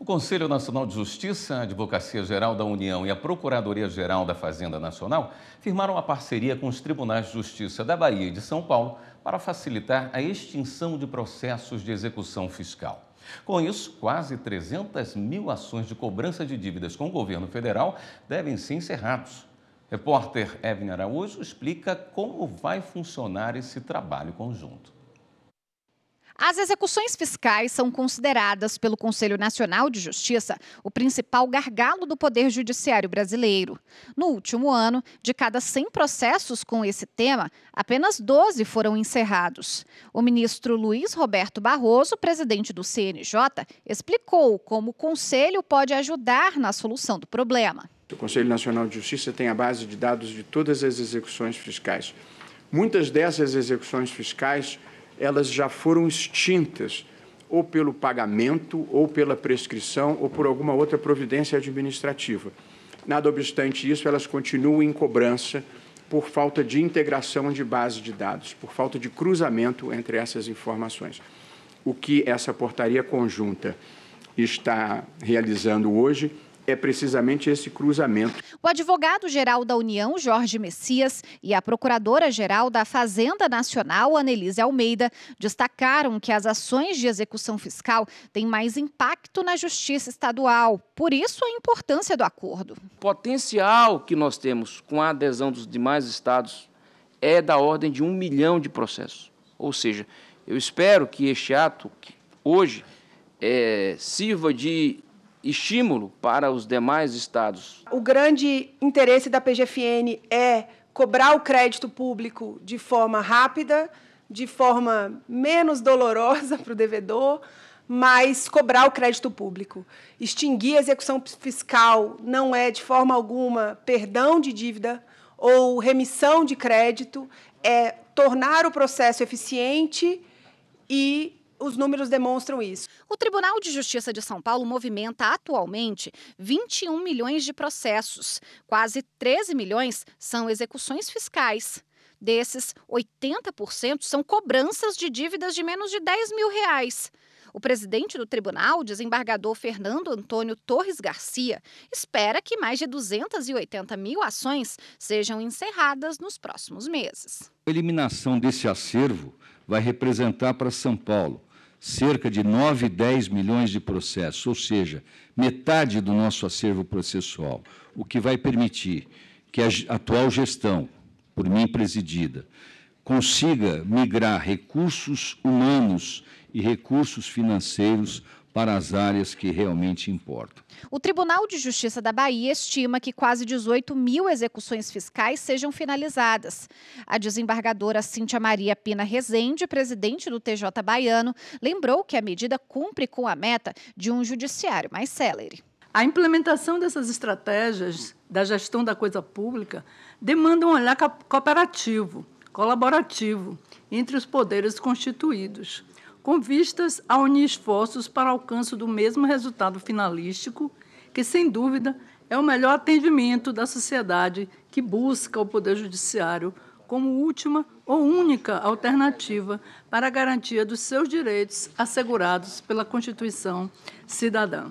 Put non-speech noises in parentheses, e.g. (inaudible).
O Conselho Nacional de Justiça, a Advocacia Geral da União e a Procuradoria Geral da Fazenda Nacional firmaram uma parceria com os Tribunais de Justiça da Bahia e de São Paulo para facilitar a extinção de processos de execução fiscal. Com isso, quase 300 mil ações de cobrança de dívidas com o governo federal devem ser encerrados. Repórter Evelyn Araújo explica como vai funcionar esse trabalho conjunto. As execuções fiscais são consideradas pelo Conselho Nacional de Justiça o principal gargalo do Poder Judiciário brasileiro. No último ano, de cada 100 processos com esse tema, apenas 12 foram encerrados. O ministro Luiz Roberto Barroso, presidente do CNJ, explicou como o Conselho pode ajudar na solução do problema. O Conselho Nacional de Justiça tem a base de dados de todas as execuções fiscais. Muitas dessas execuções fiscais elas já foram extintas ou pelo pagamento, ou pela prescrição, ou por alguma outra providência administrativa. Nada obstante isso, elas continuam em cobrança por falta de integração de base de dados, por falta de cruzamento entre essas informações. O que essa portaria conjunta está realizando hoje é precisamente esse cruzamento. O advogado-geral da União, Jorge Messias, e a procuradora-geral da Fazenda Nacional, Anelise Almeida, destacaram que as ações de execução fiscal têm mais impacto na justiça estadual. Por isso, a importância do acordo. O potencial que nós temos com a adesão dos demais estados é da ordem de um milhão de processos. Ou seja, eu espero que este ato, hoje, é, sirva de estímulo para os demais estados. O grande interesse da PGFN é cobrar o crédito público de forma rápida, de forma menos dolorosa (laughs) para o devedor, mas cobrar o crédito público. Extinguir a execução fiscal não é, de forma alguma, perdão de dívida ou remissão de crédito, é tornar o processo eficiente e os números demonstram isso. O Tribunal de Justiça de São Paulo movimenta atualmente 21 milhões de processos. Quase 13 milhões são execuções fiscais. Desses, 80% são cobranças de dívidas de menos de 10 mil reais. O presidente do tribunal, desembargador Fernando Antônio Torres Garcia, espera que mais de 280 mil ações sejam encerradas nos próximos meses. A eliminação desse acervo vai representar para São Paulo cerca de 9, 10 milhões de processos, ou seja, metade do nosso acervo processual, o que vai permitir que a atual gestão, por mim presidida, consiga migrar recursos humanos e recursos financeiros para as áreas que realmente importam. O Tribunal de Justiça da Bahia estima que quase 18 mil execuções fiscais sejam finalizadas. A desembargadora Cíntia Maria Pina Rezende, presidente do TJ Baiano, lembrou que a medida cumpre com a meta de um judiciário mais célere. A implementação dessas estratégias da gestão da coisa pública demanda um olhar cooperativo, colaborativo entre os poderes constituídos com vistas a unir esforços para alcance do mesmo resultado finalístico, que, sem dúvida, é o melhor atendimento da sociedade que busca o Poder Judiciário como última ou única alternativa para a garantia dos seus direitos assegurados pela Constituição cidadã.